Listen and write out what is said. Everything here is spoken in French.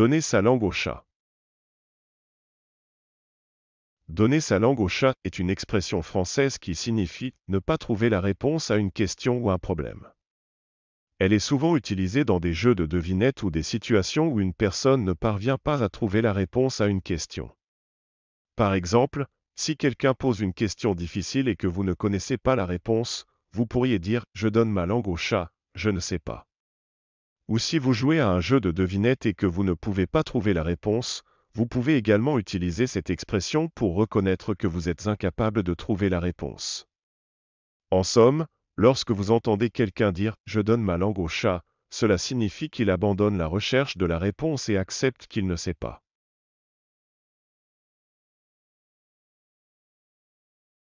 Donner sa langue au chat. Donner sa langue au chat est une expression française qui signifie ne pas trouver la réponse à une question ou un problème. Elle est souvent utilisée dans des jeux de devinettes ou des situations où une personne ne parvient pas à trouver la réponse à une question. Par exemple, si quelqu'un pose une question difficile et que vous ne connaissez pas la réponse, vous pourriez dire ⁇ Je donne ma langue au chat, je ne sais pas ⁇ ou si vous jouez à un jeu de devinette et que vous ne pouvez pas trouver la réponse, vous pouvez également utiliser cette expression pour reconnaître que vous êtes incapable de trouver la réponse. En somme, lorsque vous entendez quelqu'un dire ⁇ Je donne ma langue au chat ⁇ cela signifie qu'il abandonne la recherche de la réponse et accepte qu'il ne sait pas.